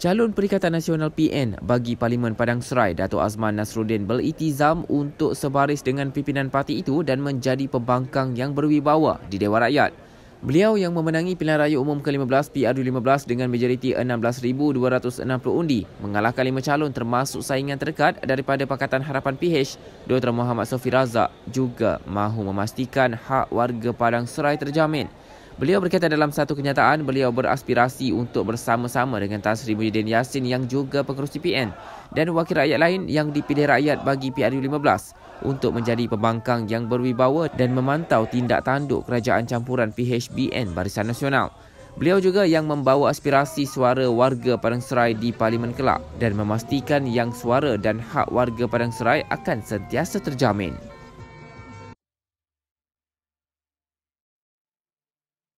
Calon Perikatan Nasional PN bagi Parlimen Padang Serai, Datuk Azman Nasruddin beritizam untuk sebaris dengan pimpinan parti itu dan menjadi pembangkang yang berwibawa di Dewan Rakyat. Beliau yang memenangi pilihan raya umum ke-15 PRU15 dengan majoriti 16,260 undi mengalahkan lima calon termasuk saingan terdekat daripada Pakatan Harapan PH, Dr. Muhammad Sofi Razak juga mahu memastikan hak warga Padang Serai terjamin Beliau berkata dalam satu kenyataan, beliau beraspirasi untuk bersama-sama dengan Tan Sri Muhyiddin Yassin yang juga pengurus TPN dan wakil rakyat lain yang dipilih rakyat bagi PRU15 untuk menjadi pembangkang yang berwibawa dan memantau tindak tanduk kerajaan campuran PHBN Barisan Nasional. Beliau juga yang membawa aspirasi suara warga Padang Serai di Parlimen Kelak dan memastikan yang suara dan hak warga Padang Serai akan sentiasa terjamin.